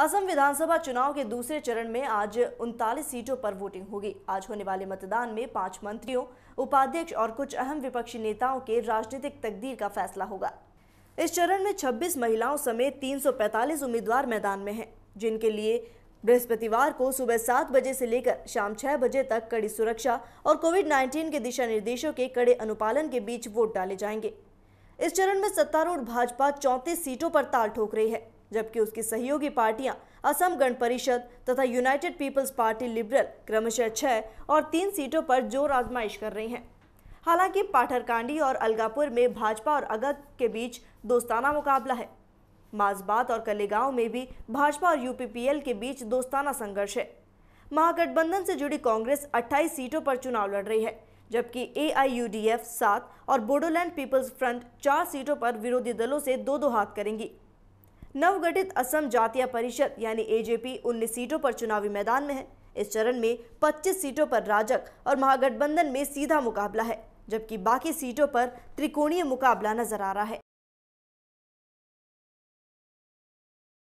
असम विधानसभा चुनाव के दूसरे चरण में आज उनतालीस सीटों पर वोटिंग होगी आज होने वाले मतदान में पांच मंत्रियों उपाध्यक्ष और कुछ अहम विपक्षी नेताओं के राजनीतिक तकदीर का फैसला होगा इस चरण में 26 महिलाओं समेत 345 उम्मीदवार मैदान में हैं, जिनके लिए बृहस्पतिवार को सुबह सात बजे से लेकर शाम छह बजे तक कड़ी सुरक्षा और कोविड नाइन्टीन के दिशा निर्देशों के कड़े अनुपालन के बीच वोट डाले जाएंगे इस चरण में सत्तारूढ़ भाजपा चौंतीस सीटों पर ताल ठोक रही है जबकि उसकी सहयोगी पार्टियां असम गण परिषद तथा यूनाइटेड पीपल्स पार्टी लिबरल क्रमशः छह और तीन सीटों पर जोर आजमाइश कर रही हैं हालांकि पाठरकांडी और अलगापुर में भाजपा और अगत के बीच दोस्ताना मुकाबला है माजबात और कलेगांव में भी भाजपा और यूपीपीएल के बीच दोस्ताना संघर्ष है महागठबंधन से जुड़ी कांग्रेस 28 सीटों पर चुनाव लड़ रही है जबकि A I U D F सात और बोडोलैंड पीपल्स फ्रंट चार सीटों पर विरोधी दलों से दो दो हाथ करेंगी नवगठित असम जातीय परिषद यानी एजेपी उन्नीस सीटों पर चुनावी मैदान में है इस चरण में 25 सीटों पर राजक और महागठबंधन में सीधा मुकाबला है जबकि बाकी सीटों पर त्रिकोणीय मुकाबला नजर आ रहा है